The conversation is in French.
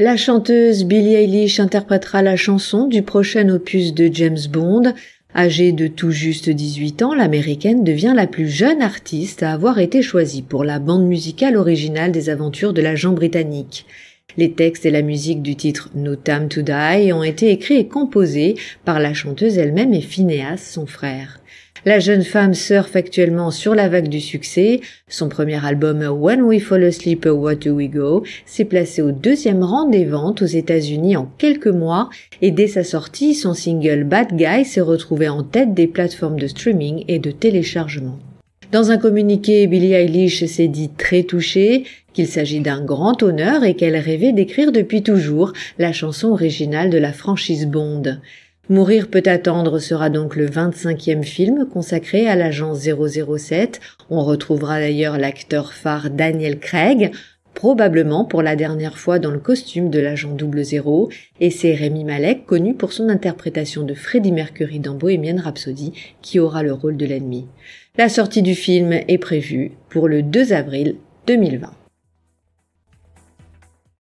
La chanteuse Billie Eilish interprétera la chanson du prochain opus de James Bond. Âgée de tout juste 18 ans, l'américaine devient la plus jeune artiste à avoir été choisie pour la bande musicale originale des aventures de l'agent britannique. Les textes et la musique du titre No Time to Die ont été écrits et composés par la chanteuse elle-même et Phineas, son frère. La jeune femme surfe actuellement sur la vague du succès. Son premier album When We Fall Asleep, What Do We Go s'est placé au deuxième rang des ventes aux États-Unis en quelques mois et dès sa sortie, son single Bad Guy s'est retrouvé en tête des plateformes de streaming et de téléchargement. Dans un communiqué, Billie Eilish s'est dit très touchée, qu'il s'agit d'un grand honneur et qu'elle rêvait d'écrire depuis toujours la chanson originale de la franchise Bond. Mourir peut attendre sera donc le 25e film consacré à l'agence 007. On retrouvera d'ailleurs l'acteur phare Daniel Craig, probablement pour la dernière fois dans le costume de l'agent double zéro, et c'est Rémi Malek, connu pour son interprétation de Freddie Mercury dans Bohemian Rhapsody, qui aura le rôle de l'ennemi. La sortie du film est prévue pour le 2 avril 2020.